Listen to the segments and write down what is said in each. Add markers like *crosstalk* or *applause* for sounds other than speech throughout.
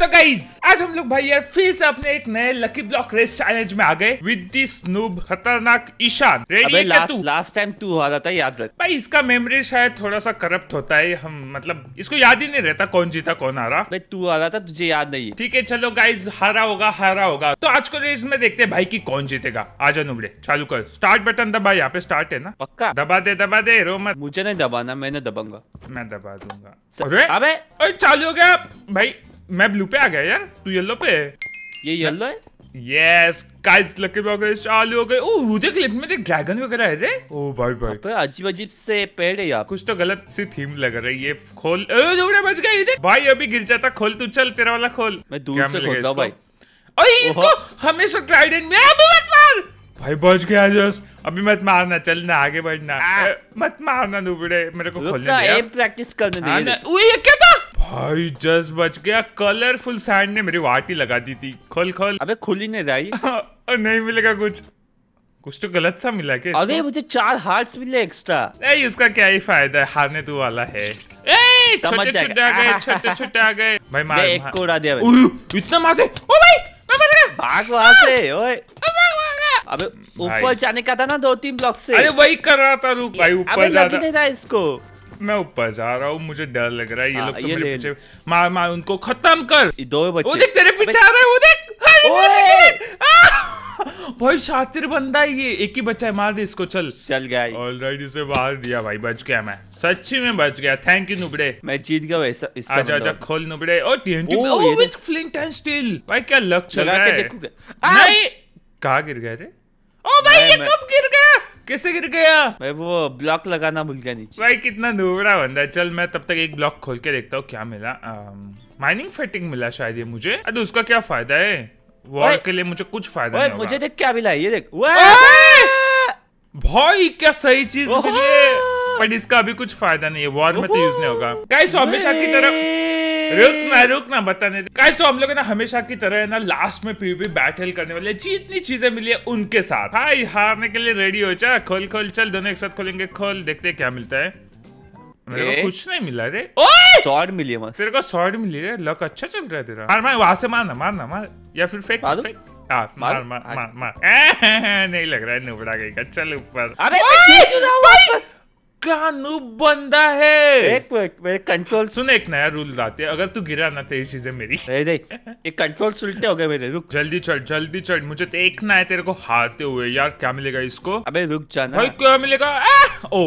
तो गाइज आज हम लोग भाई यार फिर से अपने एक नए लकी ब्लॉक रेस चैलेंज में आ गए विद दिस नूब खतरनाक ईशान रेडी लास्ट टाइम तू हुआ था याद रख भाई इसका मेमोरी शायद थोड़ा सा करप्ट होता है हम मतलब इसको याद ही नहीं रहता कौन जीता कौन हारा भाई तू हारा था तुझे याद नहीं ठीक है चलो गाइज हारा होगा हारा होगा तो आज को रेस में देखते हैं भाई की कौन जीतेगा आज नुबड़े चालू कर स्टार्ट बटन दबा यहाँ पे स्टार्ट है ना पक्का दबा दे दबा दे रो मत मुझे नहीं दबाना मैंने दबाऊंगा मैं दबा दूंगा अरे चालू हो गया भाई मैं ब्लू पे आ गया यार तू येलो पे ये येलो है यस गाइस लकी हो गए चालू हो गए ओ मुझे क्लिप में एक ड्रैगन वगैरह है रे ओ बाय बाय तो अजीब अजीब से पेड़ है यार कुछ तो गलत सी थीम लग रहा है ये खोल ओ जोड़े बच गए इधर भाई अभी गिर जाता खोल तू चल तेरा वाला खोल मैं दूर से खोल रहा भाई ओए इसको हमेशा ट्राइडेंट में अब मत मार भाई बच गया जस्ट अभी मत मारना चल ना आगे बढ़ना मत मारना दुबड़े मेरे को खोलने दे एम प्रैक्टिस करने हाँ दे ओए ये भाई जस बच गया कलरफुल सैंड ने मेरी वाटी लगा दी थी खोल खोल अबे खुल ही नहीं रही हाँ, नहीं मिलेगा कुछ कुछ तो गलत सा मिला के अबे मुझे चार हार्ट्स मिले एक्स्ट्रा ए इसका क्या ही फायदा है हारने तू वाला है छोटे छोटे आ गए छोटे छोटे आ गए भाई मार एक को उड़ा दिया इतना मार दे ओ भाई मैं मर गया भाग वहां से हाँ। ओए अबे ऊपर जाने का था ना दो तीन ब्लॉक से अरे वही कर रहा था रुक भाई ऊपर जाता नहीं था इसको मैं ऊपर जा रहा हूँ मुझे डर लग रहा है ये हाँ, लोग तो मेरे पीछे मार मार उनको खत्म कर दो बच्चे वो देख तेरे पीछे आ रहा है वो हाँ, देख भाई शातिर बंदा है ये एक ही बच्चा है मार दे इसको चल चल गया ऑलराइट इसे मार दिया भाई बच गया मैं सच्ची में बच गया थैंक यू नुबड़े मैं जीत गया वैसा इसका आजा आजा मतलब। खोल नुबड़े ओ टीएनटी ओ विद फ्लिंट एंड स्टील भाई क्या लक चल रहा है नहीं कहां गिर गए थे ओ भाई ये कब गिर गया कैसे गिर गया भाई वो ब्लॉक लगाना भूल गया नीचे भाई कितना दुबड़ा बंदा चल मैं तब तक एक ब्लॉक खोल के देखता हूँ क्या मिला माइनिंग फिटिंग मिला शायद ये मुझे अरे उसका क्या फायदा है वॉर के लिए मुझे कुछ फायदा नहीं मुझे देख क्या मिला ये देख भाई क्या सही चीज मिली है पर इसका अभी कुछ फायदा नहीं है वॉर में तो यूज नहीं होगा गाइस हमेशा की तरह रुक ना रुक ना बताने तो हम लोग ना हमेशा की तरह है ना लास्ट में पीवी बैटल करने वाले जितनी चीजें मिली है उनके साथ हाई हारने के लिए रेडी हो जा खोल खोल चल दोनों एक साथ खोलेंगे खोल देखते क्या मिलता है मेरे को कुछ नहीं मिला रे शॉर्ट मिली है तेरे को शॉर्ट मिली रे लक अच्छा चल रहा है तेरा मार मार वहां से मारना मारना मार या फिर फेंक फेंक हाँ। मार मार मार *laughs* मार नहीं लग रहा है नुबड़ा गई का चल ऊपर अरे क्या नूब बंदा है एक मिनट कंट्रोल सुन एक नया रूल लाते अगर तू गिरा ना तेरी चीजें मेरी नहीं नहीं ये कंट्रोल सुलटे हो गए मेरे रुक जल्दी चढ़ जल्दी चढ़ मुझे देखना तो है तेरे को हारते हुए यार क्या मिलेगा इसको अबे रुक जाना भाई क्या मिलेगा ओ,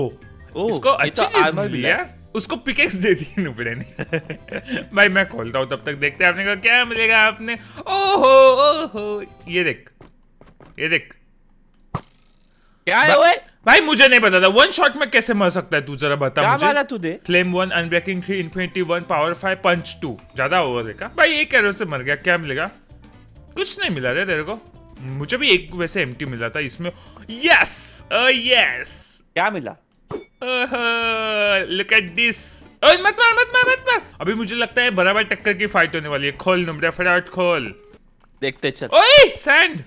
ओ इसको तो अच्छी चीज मिली है उसको पिकेक्स दे दी नुपड़े ने *laughs* भाई मैं खोलता हूँ तब तक देखते हैं आपने कहा क्या मिलेगा आपने ओहो ओहो ये देख ये देख क्या है ओए भाई मुझे नहीं पता था वन शॉट में कैसे मर सकता है तू जरा बता क्या मुझे वाला तू दे flame one unbreaking three infinity one power five punch two ज्यादा ओवर है का? भाई एक एरो से मर गया क्या मिलेगा कुछ नहीं मिला रे तेरे को मुझे भी एक वैसे एम मिला था इसमें यस यस uh, क्या मिला लुक एट दिस मत मार मत मार मत मार अभी मुझे लगता है बराबर टक्कर की फाइट होने वाली है खोल नुमरा फटाफट खोल देखते चल ओए सैंड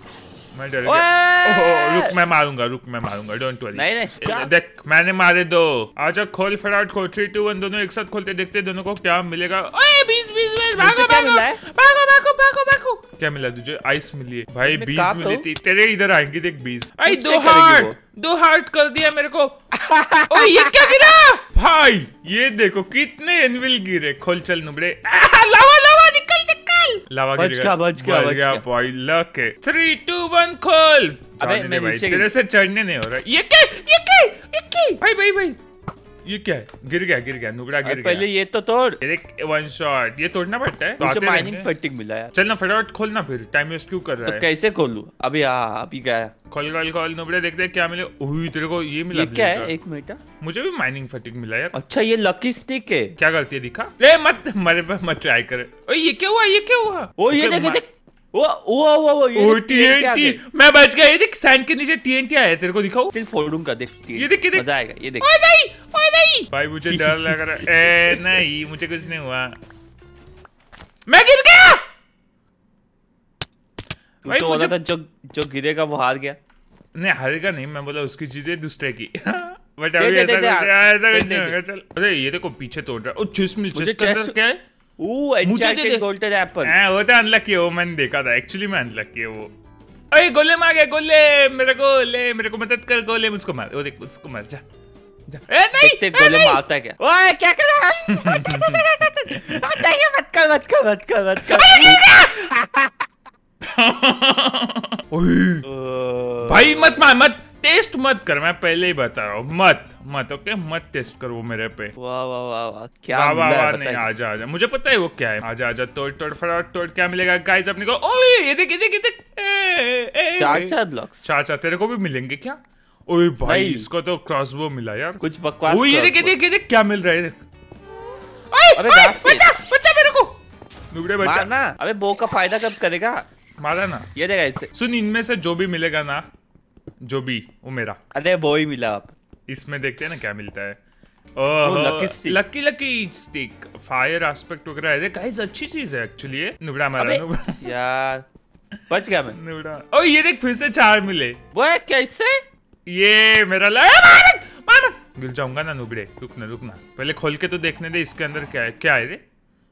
मैं डर रुक मैं मारूंगा रुक मैं मारूंगा डोंट वरी नहीं नहीं देख मैंने मारे दो आजा खोल खोल थ्री टू वन दोनों एक साथ खोलते देखते दोनों को क्या मिलेगा ओए बीस बीस बीस भागो भागो भागो भागो भागो क्या मिला तुझे आइस मिली है भाई बीस मिली तो? थी तेरे इधर आएंगे देख बीस दो हार्ट दो हार्ट कर दिया मेरे को *laughs* ये क्या गिरा भाई ये देखो कितने एनविल गिरे खोल चल नुबड़े *laughs* लाओ लावा बच गया बच गया बच गया भाई लक है थ्री टू वन खोल अबे मैं नीचे तेरे से चढ़ने नहीं हो रहा ये क्या ये क्या ये क्या भाई भाई भाई ये क्या है गिर गया गिर गया नुबड़ा गिर गया पहले ये तो तोड़ एक वन शॉट ये तोड़ना पड़ता है तो मुझे माइनिंग फटिंग मिला यार चल ना फटाफट खोलना फिर टाइम वेस्ट क्यों कर रहा तो है कैसे खोलूं अभी आ, हाँ, अभी गया खोल खोल खोल नुबड़े देखते हैं क्या मिले ओही तेरे को ये मिला ये क्या है एक मिनट हाँ। मुझे भी माइनिंग फटिंग मिला यार अच्छा ये लकी स्टिक है क्या गलती है दिखा ले मत मरे पर मत ट्राई करे ये क्या हुआ ये क्या हुआ ओ ये देख देख मैं बच गया ये देख सैंड के नीचे टीएनटी आया तेरे को दिखाओ फोड़ूंगा देख ये देख मजा आएगा ये देख भाई मुझे डर लग रहा है नहीं मुझे कुछ नहीं हुआ मैं गिर गया भाई तो मुझे... था जो जो गिरेगा वो हार गया नहीं हारेगा नहीं मैं बोला उसकी चीजें दूसरे की बट *laughs* अभी ऐसा कुछ ऐसा कुछ नहीं होगा चल अरे ये देखो पीछे तोड़ रहा है क्या है भाई मत मार मत टेस्ट मत कर मैं पहले ही बता रहा हूँ मत मत ओके मत टेस्ट करो मेरे पे वाह वाह वाह वाह क्या वाह वाह वाह नहीं आजा आजा मुझे पता है वो क्या है आजा आजा तोड़ तोड़ फटाफट तोड़ क्या मिलेगा गाइस अपने को ओए ये देख ये देख ये देख चार चार ब्लॉक्स चार चार तेरे को भी मिलेंगे क्या ओए भाई इसको तो क्रॉसबो मिला यार कुछ बकवास ओए ये देख ये देख ये देख क्या मिल रहा है देख अरे बच्चा बच्चा मेरे को नुबड़े बच्चा ना अबे बो का फायदा कब करेगा मारा ना ये देखा ऐसे सुन इनमें से जो भी मिलेगा ना जो भी वो मेरा अरे वो ही मिला आप इसमें देखते हैं ना क्या मिलता है lucky lucky stick fire aspect वगैरह है गाइस अच्छी चीज है एक्चुअली ये नुबड़ा मारा नुबड़ा यार बच गया मैं नुबड़ा ओ ये देख फिर से चार मिले वो कैसे ये मेरा मार गिर जाऊंगा ना नुबड़े रुकना रुकना पहले खोल के तो देखने दे इसके अंदर क्या है क्या है रे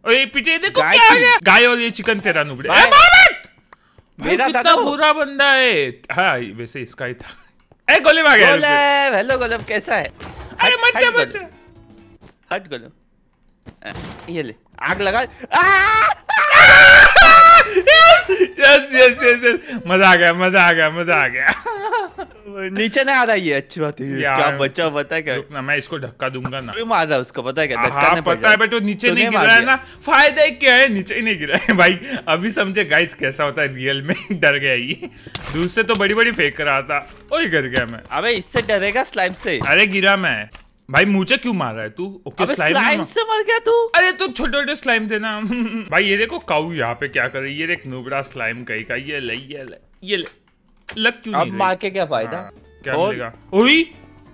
और ये पीछे देखो क्या है गाय और ये चिकन तेरा नुबड़े मेरा कितना बुरा बंदा है हाँ वैसे इसका ही था *laughs* ए गोलेम आ गया गोलेम हेलो गोलेम कैसा है अरे जा मच्छा जा हट गोलेम ये ले आग लगा यस यस यस यस मजा आ गया मजा आ गया मजा आ गया नीचे नहीं आ रहा ये अच्छी बात है क्या बच्चा पता है क्या मैं इसको धक्का दूंगा ना मार रहा उसको पता है क्या धक्का हाँ, पता है बट वो नीचे नहीं गिर रहा है ना फायदा क्या है नीचे ही नहीं गिर रहा है भाई अभी समझे गाइस कैसा होता है रियल में *laughs* डर गया ये दूसरे तो बड़ी बड़ी फेंक रहा था वही गिर गया मैं अबे इससे डरेगा स्लाइम से अरे गिरा मैं भाई मुझे क्यों मार रहा है तू ओके स्लाइम, स्लाइम से मर गया तू अरे तू तो छोटे छोटे स्लाइम देना *laughs* भाई ये देखो काउ यहाँ पे क्या कर रही है ये देख नुबड़ा स्लाइम कहीं का ये ले ये ले ये ले लग क्यों नहीं अब मार के क्या फायदा हाँ, क्या मिलेगा ओही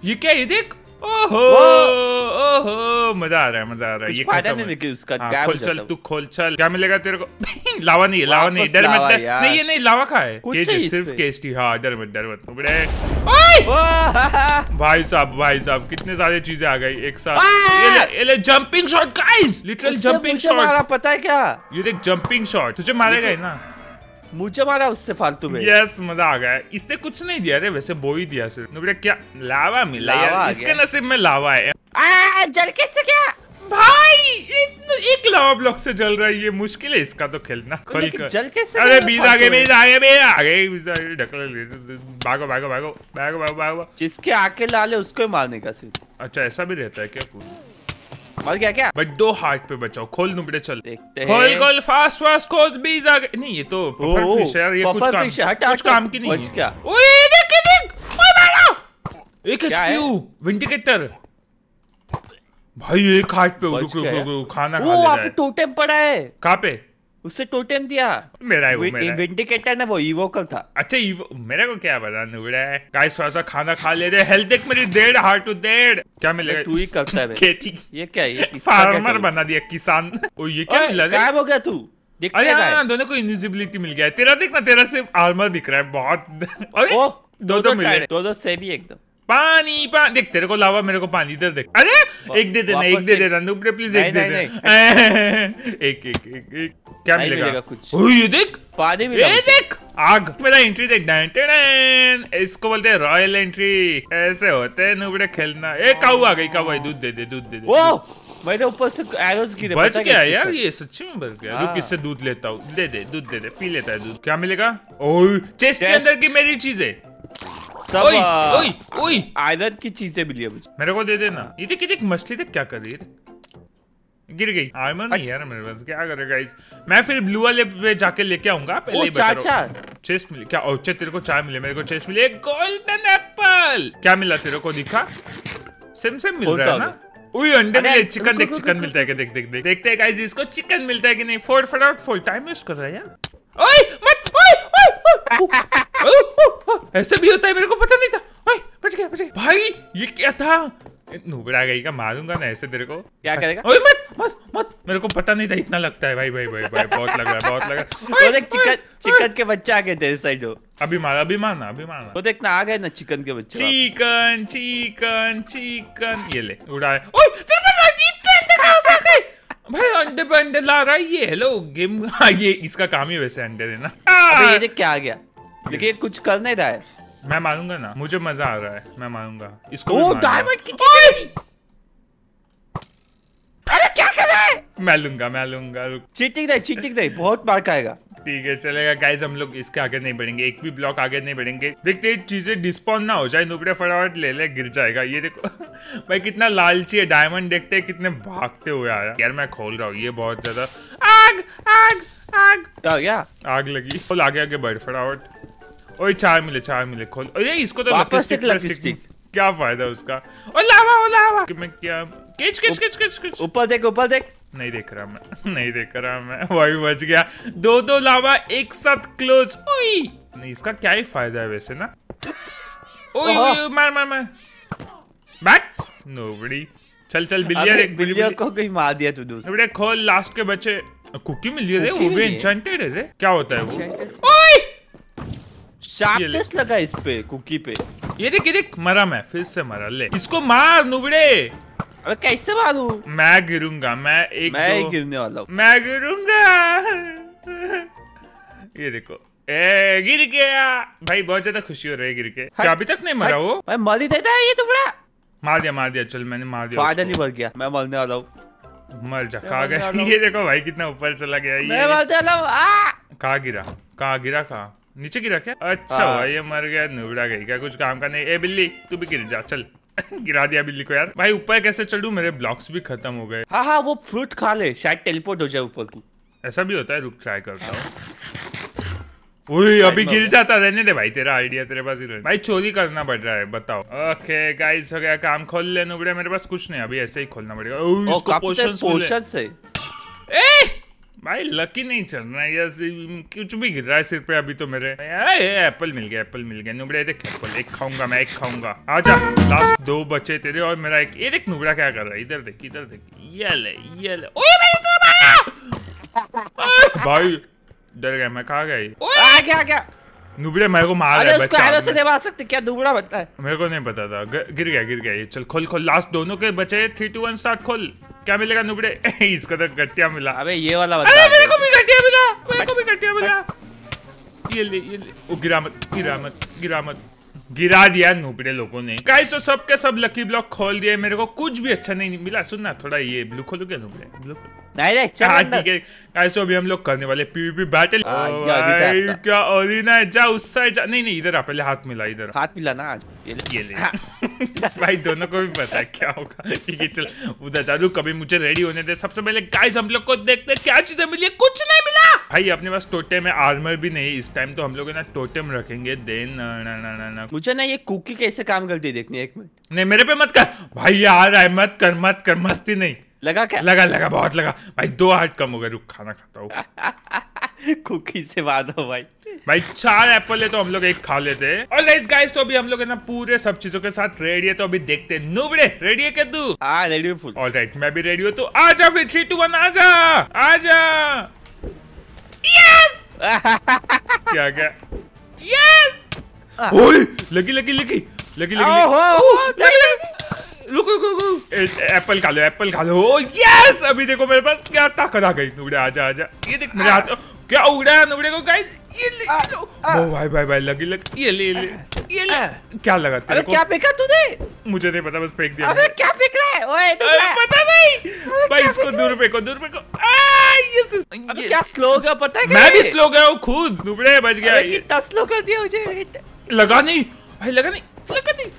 ये क्या ये देख ओहो मजा आ रहा है मजा आ रहा है ये फायदा नहीं निकल उसका हाँ, खोल चल तू खोल चल क्या मिलेगा तेरे को *laughs* लावा नहीं लावा नहीं डर मत नहीं ये नहीं लावा का है केज सिर्फ केज हाँ डर मत डर मत भाई साहब भाई साहब कितने सारे चीजें आ गई एक साथ ये ले jumping shot guys jumping shot पता है क्या ये देख जंपिंग शॉट तुझे मारेगा गए ना मुझे मारा उससे फालतू में यस मजा आ गया इसने कुछ नहीं दिया रे वैसे बो ही दिया सिर्फ क्या लावा मिला लावा यार इसके नसीब में लावा है आ, जल कैसे क्या भाई एक लावा ब्लॉक से जल रहा है ये मुश्किल है इसका तो खेलना खोल कर जल कैसे अरे बीज आगे बीज आगे बीज आगे बीज आगे ढकल भागो भागो भागो भागो भागो भागो जिसके आके लाले उसको मारने का सिर्फ अच्छा ऐसा भी रहता है क्या कुछ मर गया क्या बट दो हार्ट पे बचाओ खोल दू बेटे चल देखते खोल खोल फास्ट फास्ट खोल बीज आ गए नहीं ये तो यार ये कुछ काम कुछ काम की नहीं क्या एक एचपीयू विंडिकेटर भाई एक हार्ट पे रुक रुक रुक खाना खा ले रहा है टोटेम पड़ा है कहां पे उससे टोटेम दिया मेरा है वो मेरा विंडिकेटर ना वो इवोकल था अच्छा इवो मेरे को क्या पता नुबड़ा है गाइस थोड़ा सा खाना खा लेते हेल्थ देख मेरी डेढ़ हार्ट टू डेढ़ क्या मिलेगा तू ही करता है खेती ये क्या है फार्मर बना दिया किसान ओ ये क्या मिला गायब हो गया तू अरे हाँ दोनों को इनविजिबिलिटी मिल गया है तेरा देखना तेरा सिर्फ आर्मर दिख रहा है बहुत *laughs* अरे दो दो मिले दो दो से भी एकदम पानी पानी देख तेरे को लावा मेरे को पानी इधर देख अरे एक दे देना एक दे देना दे दे प्लीज एक दे *laughs* देना एक एक एक एक क्या मिलेगा कुछ ये देख पानी ये देख आग मेरा एंट्री देख इसको बोलते हैं रॉयल एंट्री ऐसे होते हैं नुबड़े खेलना एक काऊ आ गई काऊ दूध दे दे दूध दे दे वो मैंने ऊपर से एरोस गिरे बच गया यार ये सच्ची में बच गया रुक हाँ। इससे दूध लेता हूँ दे दे दूध दे दे पी लेता है दूध क्या मिलेगा ओ चेस्ट के अंदर की मेरी चीजें सब ओए ओए आयरन की चीजें मिली है मुझे मेरे को दे देना ये देख देख मछली देख क्या कर रही है गिर गई आयरन नहीं यार मेरे पास क्या करें गाइस मैं फिर ब्लू वाले पे जाके लेके आऊंगा पहले ही चेस्ट मिली क्या ओचे तेरे को चाय मिले मेरे को चेस्ट मिली गोल्डन एप्पल क्या मिला तेरे को दिखा सेम सेम मिल रहा है ना ओए अंडे मिले चिकन देख चिकन मिलता है क्या देख देख देख देखते हैं गाइस इसको चिकन मिलता है कि नहीं फोर फटाफट फोड़ टाइम यूज कर रहा है यार ओए मत ओए ओए ओए *laughs* ऐसे भी होता है मेरे को पता नहीं था ओए बच गया बच गया भाई ये क्या था नुबड़ा गई का मारूंगा ना ऐसे तेरे को क्या करेगा ओए मत मत मत मेरे को पता नहीं था इतना लगता है भाई भाई भाई भाई बहुत लग रहा है बहुत लग रहा है और *laughs* एक चिकन चिकन के बच्चे आ गए तेरे साइड अभी मार अभी मारना अभी मारना तो देखना आ गए ना चिकन के बच्चे चिकन चिकन चिकन ये ले उड़ा ओए तेरे पास इतने अंडे कहां से आ गए भाई अंडे पे अंडे ला रहा है ये हेलो हाँ, गेम ये इसका काम ही वैसे अंडे देना अबे ये हाँ। देख क्या आ गया लेकिन कुछ कर नहीं रहा है मैं मारूंगा ना मुझे मजा आ रहा है मैं मारूंगा इसको ओ डायमंड की अरे क्या कर रहा है मैं लूंगा मैं लूंगा चीटिंग नहीं चीटिंग नहीं बहुत मार खाएगा ठीक है चलेगा गाइज हम लोग इसके आगे नहीं बढ़ेंगे एक भी ब्लॉक आगे नहीं बढ़ेंगे देखते हैं चीजें डिस्पॉन ना हो जाए नुपड़े फटाफट ले ले गिर जाएगा ये देखो *laughs* भाई कितना लालची है डायमंड देखते हैं कितने भागते हुए आया यार मैं खोल रहा हूँ ये बहुत ज्यादा आग आग आग आग लगी आगे आगे बढ़ फटाफट ओए चाय मिले चाय मिले खोल अरे इसको तो लकी प्लास्टिक लकी क्या फायदा उसका ओ लावा ओ लावा कि मैं क्या किच किच किच किच किच ऊपर देख ऊपर देख नहीं देख रहा मैं नहीं देख रहा मैं वही बच गया दो दो लावा एक साथ क्लोज ओई नहीं इसका क्या ही फायदा है वैसे ना ओए मार मार मार बैक नोबडी चल चल बिल्लियर देख बिल्लियर को कहीं मार दिया तू दोस्त बेटा खोल लास्ट के बचे कुकी मिली है वो भी एन्चेंटेड है क्या होता है वो शार्पनेस लगा इस पे कुकी पे ये देख ये देख मरा मैं फिर से मरा ले इसको मार नुबड़े अबे कैसे मारू मैं गिरूंगा मैं एक मैं दो... गिरने वाला हूँ मैं गिरूंगा ये देखो ए गिर गया भाई बहुत ज्यादा खुशी हो रही है गिर के क्या अभी तक नहीं मरा वो भाई मर ही देता है ये तुमड़ा मार दिया मार दिया चल मैंने मार दिया फायदा नहीं मर गया मैं मरने वाला हूँ मर जा कहा गया *laughs* ये देखो भाई कितना ऊपर चला गया ये मैं मरने वाला हूँ कहा गिरा कहा गिरा कहा नीचे गिरा क्या अच्छा हुआ हाँ। ये मर गया नुबड़ा गई क्या कुछ काम का नहीं ए बिल्ली तू भी गिर जा चल *laughs* गिरा दिया बिल्ली को यार भाई ऊपर कैसे चलू मेरे ब्लॉक्स भी खत्म हो गए हाँ हाँ वो फ्रूट खा ले शायद टेलीपोर्ट हो जाए ऊपर को ऐसा भी होता है रुक ट्राई करता हूँ अभी गिर जाता रहने दे भाई तेरा आइडिया तेरे पास ही रहने। भाई चोरी करना पड़ रहा है बताओ ओके गाइस हो गया काम खोल ले नुबड़े मेरे पास कुछ नहीं अभी ऐसे ही खोलना पड़ेगा इसको पोशन से ए! भाई लकी नहीं चल रहा है या कुछ भी गिर रहा है सिर पे अभी तो मेरे एप्पल मिल गया एप्पल मिल गया नुबड़े देख एप्पल एक खाऊंगा मैं एक खाऊंगा आजा लास्ट दो बचे तेरे और मेरा एक ये देख नुबड़ा क्या कर रहा है इधर देख इधर देख ये ले ये ले ओए मैंने तो मारा *laughs* भाई डर गया मैं कहा गया आ गया गया नुबड़े मेरे को मार रहा है उसको एरो से दबा सकते क्या दुबड़ा बता है मेरे को नहीं पता था गिर गया गिर गया ये चल खोल खोल लास्ट दोनों के बचे थ्री टू वन स्टार्ट खोल क्या मिलेगा नुबड़े *laughs* इसको तो गट्टिया मिला अबे ये वाला बता अरे मेरे को भी गट्टिया मिला मेरे को भी गट्टिया मिला ये ले ये ले ओ गिरा मत गिरा मत गिरा मत गिरा दिया नूबड़े लोगों ने गाइस तो सबके सब लकी ब्लॉक खोल दिए मेरे को कुछ भी अच्छा नहीं मिला सुनना थोड़ा ये ब्लू खोलो क्या नूबड़े ब्लू खोलो हाँ तो अभी हम लोग करने वाले पीवीपी बैटल क्या ओरिना है जा उस साइड जा नहीं नहीं इधर आ पहले हाथ मिला इधर हाथ मिला ना ये ले, ये ले। हाँ। *laughs* भाई दोनों को भी पता है क्या होगा ठीक है चल उधर जा कभी मुझे रेडी होने दे सबसे पहले गाइस हम लोग को देखते क्या चीजें मिली कुछ नहीं मिली भाई अपने पास टोटेम है आर्मर भी नहीं इस टाइम तो हम लोग ना टोटेम रखेंगे देन ना ना ना ना मुझे ना ये कुकी कैसे काम करती है देखनी एक मिनट नहीं मेरे पे मत कर भाई यार आए मत कर मत कर मस्ती नहीं लगा क्या लगा लगा बहुत लगा भाई दो हार्ट कम हो गए रुक खाना खाता हूँ कुकी *laughs* से बात हो भाई भाई चार एप्पल है तो हम लोग एक खा लेते हैं और गाइस तो अभी हम लोग है ना पूरे सब चीजों के साथ रेडी है तो अभी देखते हैं नुबड़े रेडी है तू हाँ रेडी फुल ऑलराइट मैं भी रेडी हूँ तो आजा फिर थ्री टू वन आजा आजा Yes! *laughs* क्या क्या Yes! ओए लगी लगी लगी लगी लगी रुको रुको रुको एप्पल खा लो एप्पल खा लो यस अभी देखो मेरे पास क्या ताकत आ गई नुबड़े आजा आजा ये देख मेरे हाथ क्या उगड़ा है नुबड़े को गाइस ये ले ओ भाई भाई भाई लगी लगी ये ले ले ये ले क्या लगा तेरे को क्या फेंका तूने मुझे नहीं पता बस फेंक दिया अबे क्या फेंक रहा है ओए पता नहीं भाई इसको दूर फेंको दूर फेंको मैं भी स्लो गया खुद दुबड़े बच गया कितना स्लो कर दिया मुझे लगा नहीं भाई लगा नहीं लगा नहीं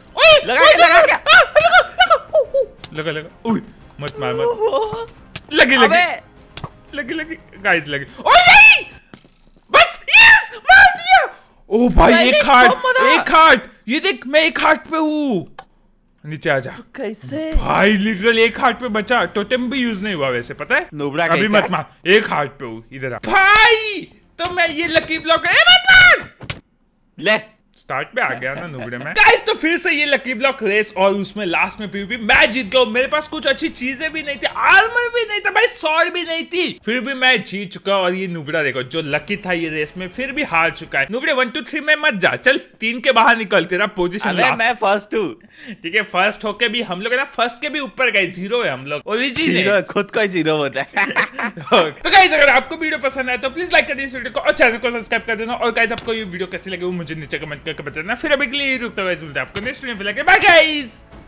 लगा ओए, लगा लगा हाँ, लगा लगा मत मार मत लगी लगी लगी लगी गाइस लगी ओए बस यस मार दिया ओ भाई एक हार्ट एक हार्ट ये देख मैं एक हार्ट पे हूँ नीचे आ जा कैसे भाई लिटरल एक हार्ट पे बचा टोटेम भी यूज नहीं हुआ वैसे पता है नोबरा अभी मत मार एक हार्ट पे इधर आ भाई तो मैं ये लकी ब्लॉक ले स्टार्ट पे आ गया ना नुबड़े में गाइस तो फिर से ये लकी ब्लॉक रेस और उसमें लास्ट में पीवीपी मैं जीत गया मेरे पास कुछ अच्छी चीजें भी नहीं थी आर्मर भी नहीं था भाई सॉर्ड भी नहीं थी फिर भी मैं जीत चुका और ये नुबड़ा देखो जो लकी था ये रेस में फिर भी हार चुका है नुबड़े वन टू थ्री में मत जा चल तीन के बाहर निकल तेरा पोजिशन मैं फर्स्ट हूँ ठीक है फर्स्ट होके भी हम लोग है ना फर्स्ट के भी ऊपर गए जीरो है हम लोग खुद का जीरो होता है *laughs* तो गाइज अगर आपको वीडियो पसंद आए तो प्लीज लाइक कर दीजिए और चैनल को सब्सक्राइब कर देना और गाइज आपको ये वीडियो कैसी लगे वो मुझे नीचे कमेंट करके बताना फिर अभी के लिए रुकता हुआ मिलता है आपको नेक्स्ट वीडियो में बाय गाइस